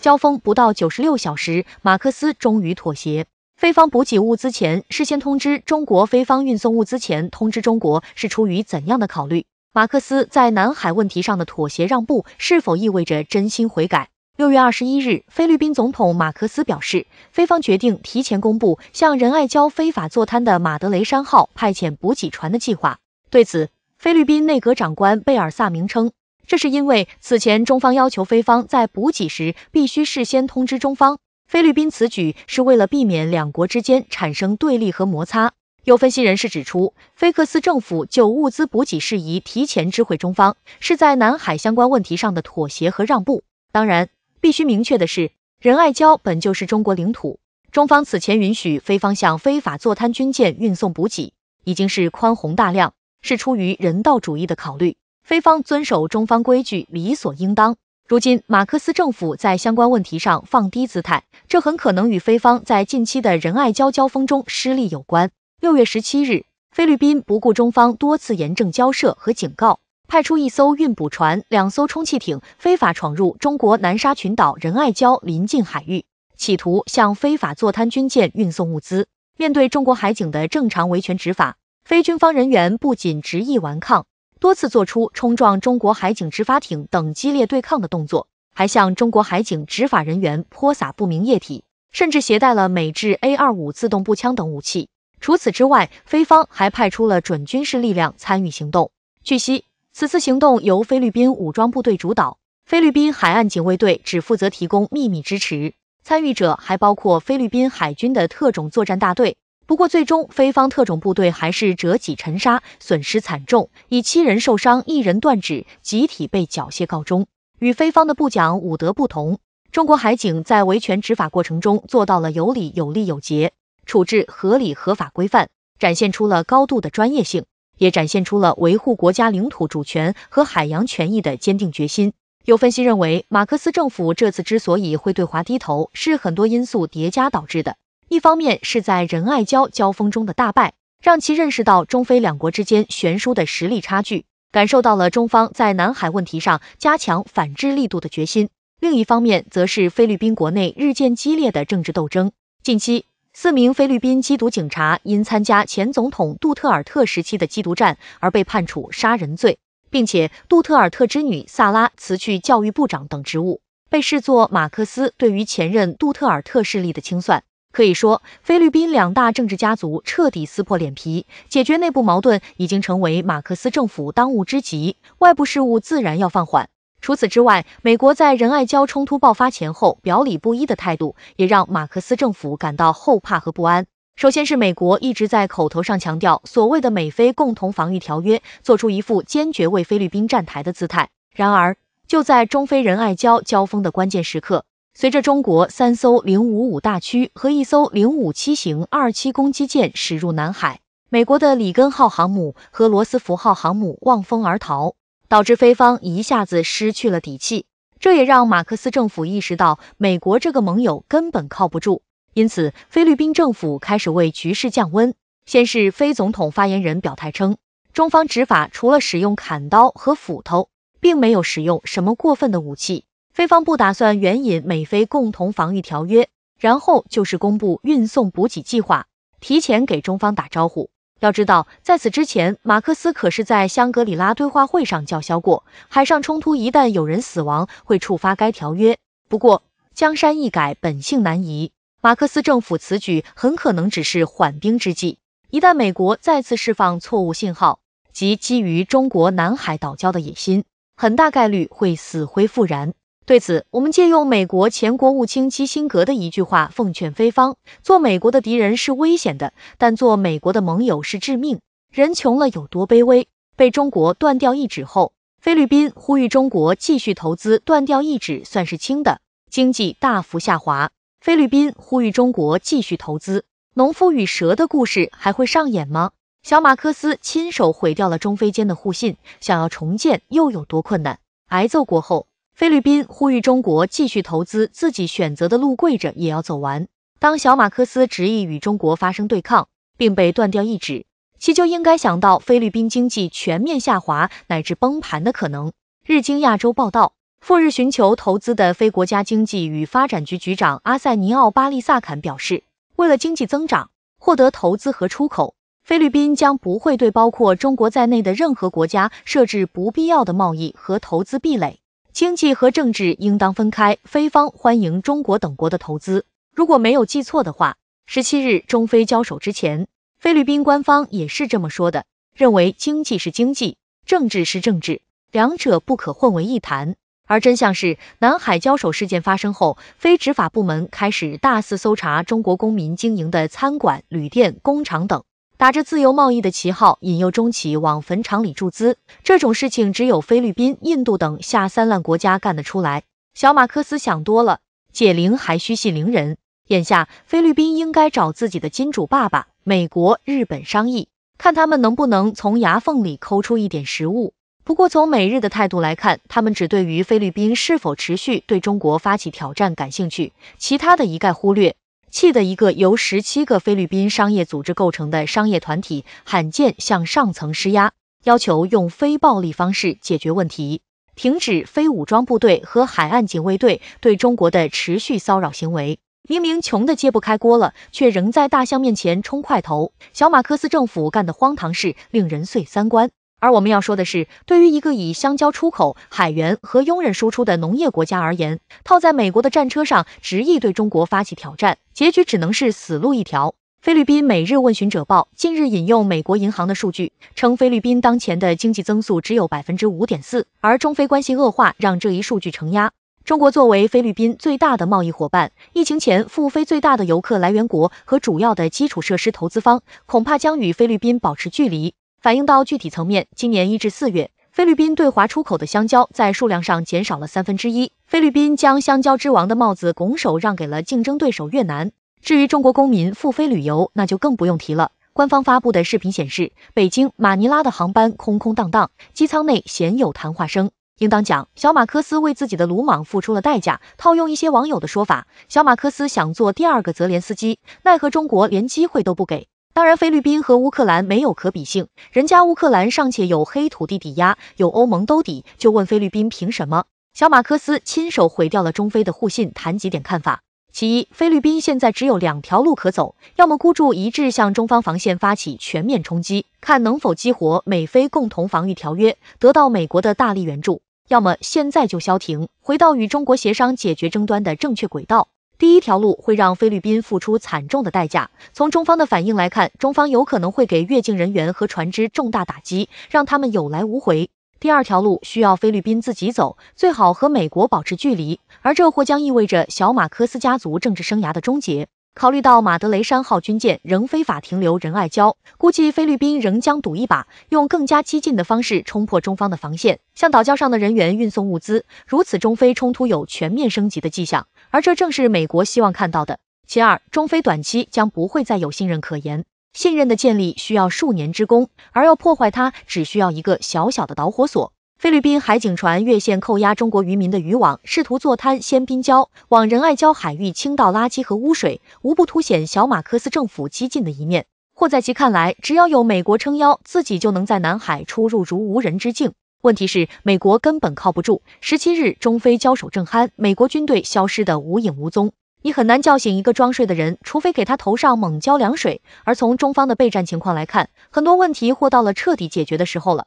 交锋不到九十六小时，马克思终于妥协。菲方补给物资前事先通知中国，菲方运送物资前通知中国是出于怎样的考虑？马克思在南海问题上的妥协让步是否意味着真心悔改？六月二十一日，菲律宾总统马克思表示，菲方决定提前公布向仁爱礁非法坐滩的马德雷山号派遣补给船的计划。对此，菲律宾内阁长官贝尔萨明称。这是因为此前中方要求菲方在补给时必须事先通知中方，菲律宾此举是为了避免两国之间产生对立和摩擦。有分析人士指出，菲克斯政府就物资补给事宜提前知会中方，是在南海相关问题上的妥协和让步。当然，必须明确的是，仁爱礁本就是中国领土，中方此前允许菲方向非法坐滩军舰运送补给，已经是宽宏大量，是出于人道主义的考虑。菲方遵守中方规矩理所应当。如今，马克思政府在相关问题上放低姿态，这很可能与菲方在近期的仁爱礁交锋中失利有关。六月十七日，菲律宾不顾中方多次严正交涉和警告，派出一艘运补船、两艘充气艇非法闯入中国南沙群岛仁爱礁临近海域，企图向非法坐滩军舰运送物资。面对中国海警的正常维权执法，菲军方人员不仅执意顽抗。多次做出冲撞中国海警执法艇等激烈对抗的动作，还向中国海警执法人员泼洒不明液体，甚至携带了美制 A25 自动步枪等武器。除此之外，菲方还派出了准军事力量参与行动。据悉，此次行动由菲律宾武装部队主导，菲律宾海岸警卫队只负责提供秘密支持。参与者还包括菲律宾海军的特种作战大队。不过，最终菲方特种部队还是折戟沉沙，损失惨重，以七人受伤、一人断指、集体被缴械告终。与菲方的部讲伍德不同，中国海警在维权执法过程中做到了有理、有利有节，处置合理、合法、规范，展现出了高度的专业性，也展现出了维护国家领土主权和海洋权益的坚定决心。有分析认为，马克思政府这次之所以会对华低头，是很多因素叠加导致的。一方面是在仁爱礁交锋中的大败，让其认识到中非两国之间悬殊的实力差距，感受到了中方在南海问题上加强反制力度的决心。另一方面，则是菲律宾国内日渐激烈的政治斗争。近期，四名菲律宾缉毒警察因参加前总统杜特尔特时期的缉毒战而被判处杀人罪，并且杜特尔特之女萨拉辞去教育部长等职务，被视作马克思对于前任杜特尔特势力的清算。可以说，菲律宾两大政治家族彻底撕破脸皮，解决内部矛盾已经成为马克思政府当务之急，外部事务自然要放缓。除此之外，美国在仁爱礁冲突爆发前后表里不一的态度，也让马克思政府感到后怕和不安。首先是美国一直在口头上强调所谓的美菲共同防御条约，做出一副坚决为菲律宾站台的姿态。然而，就在中菲仁爱礁交锋的关键时刻。随着中国三艘零五五大驱和一艘零五七型二七攻击舰驶入南海，美国的里根号航母和罗斯福号航母望风而逃，导致菲方一下子失去了底气。这也让马克思政府意识到，美国这个盟友根本靠不住。因此，菲律宾政府开始为局势降温。先是菲总统发言人表态称，中方执法除了使用砍刀和斧头，并没有使用什么过分的武器。菲方不打算援引美菲共同防御条约，然后就是公布运送补给计划，提前给中方打招呼。要知道，在此之前，马克思可是在香格里拉对话会上叫嚣过，海上冲突一旦有人死亡，会触发该条约。不过，江山易改，本性难移。马克思政府此举很可能只是缓兵之计。一旦美国再次释放错误信号及基于中国南海岛礁的野心，很大概率会死灰复燃。对此，我们借用美国前国务卿基辛格的一句话奉劝菲方：做美国的敌人是危险的，但做美国的盟友是致命。人穷了有多卑微，被中国断掉一指后，菲律宾呼吁中国继续投资；断掉一指算是轻的，经济大幅下滑。菲律宾呼吁中国继续投资。农夫与蛇的故事还会上演吗？小马克思亲手毁掉了中菲间的互信，想要重建又有多困难？挨揍过后。菲律宾呼吁中国继续投资，自己选择的路跪着也要走完。当小马克思执意与中国发生对抗，并被断掉一指，其就应该想到菲律宾经济全面下滑乃至崩盘的可能。日经亚洲报道，赴日寻求投资的非国家经济与发展局局长阿塞尼奥巴利萨坎表示，为了经济增长、获得投资和出口，菲律宾将不会对包括中国在内的任何国家设置不必要的贸易和投资壁垒。经济和政治应当分开。菲方欢迎中国等国的投资。如果没有记错的话，十七日中菲交手之前，菲律宾官方也是这么说的，认为经济是经济，政治是政治，两者不可混为一谈。而真相是，南海交手事件发生后，非执法部门开始大肆搜查中国公民经营的餐馆、旅店、工厂等。打着自由贸易的旗号，引诱中企往坟场里注资，这种事情只有菲律宾、印度等下三滥国家干得出来。小马克思想多了，解铃还须系铃人。眼下，菲律宾应该找自己的金主爸爸——美国、日本商议，看他们能不能从牙缝里抠出一点食物。不过，从美日的态度来看，他们只对于菲律宾是否持续对中国发起挑战感兴趣，其他的一概忽略。气得一个由十七个菲律宾商业组织构成的商业团体罕见向上层施压，要求用非暴力方式解决问题，停止非武装部队和海岸警卫队对中国的持续骚扰行为。明明穷的揭不开锅了，却仍在大象面前冲块头。小马科斯政府干的荒唐事，令人碎三观。而我们要说的是，对于一个以香蕉出口、海员和佣人输出的农业国家而言，套在美国的战车上，执意对中国发起挑战，结局只能是死路一条。菲律宾《每日问询者报》近日引用美国银行的数据称，菲律宾当前的经济增速只有百分之五点四，而中非关系恶化让这一数据承压。中国作为菲律宾最大的贸易伙伴、疫情前赴菲最大的游客来源国和主要的基础设施投资方，恐怕将与菲律宾保持距离。反映到具体层面，今年一至四月，菲律宾对华出口的香蕉在数量上减少了三分之一。菲律宾将香蕉之王的帽子拱手让给了竞争对手越南。至于中国公民赴菲旅游，那就更不用提了。官方发布的视频显示，北京马尼拉的航班空空荡荡，机舱内鲜有谈话声。应当讲，小马克思为自己的鲁莽付出了代价。套用一些网友的说法，小马克思想做第二个泽连斯基，奈何中国连机会都不给。当然，菲律宾和乌克兰没有可比性，人家乌克兰尚且有黑土地抵押，有欧盟兜底，就问菲律宾凭什么？小马克思亲手毁掉了中非的互信，谈几点看法：其一，菲律宾现在只有两条路可走，要么孤注一掷向中方防线发起全面冲击，看能否激活美菲共同防御条约，得到美国的大力援助；要么现在就消停，回到与中国协商解决争端的正确轨道。第一条路会让菲律宾付出惨重的代价。从中方的反应来看，中方有可能会给越境人员和船只重大打击，让他们有来无回。第二条路需要菲律宾自己走，最好和美国保持距离，而这或将意味着小马科斯家族政治生涯的终结。考虑到马德雷山号军舰仍非法停留仁爱礁，估计菲律宾仍将赌一把，用更加激进的方式冲破中方的防线，向岛礁上的人员运送物资。如此，中菲冲突有全面升级的迹象。而这正是美国希望看到的。其二，中非短期将不会再有信任可言，信任的建立需要数年之功，而要破坏它，只需要一个小小的导火索。菲律宾海警船越线扣押中国渔民的渔网，试图坐滩仙滨礁，往仁爱礁海域倾倒垃圾和污水，无不凸显小马克思政府激进的一面。或在其看来，只要有美国撑腰，自己就能在南海出入如无人之境。问题是，美国根本靠不住。十七日，中非交手正酣，美国军队消失得无影无踪。你很难叫醒一个装睡的人，除非给他头上猛浇凉水。而从中方的备战情况来看，很多问题或到了彻底解决的时候了。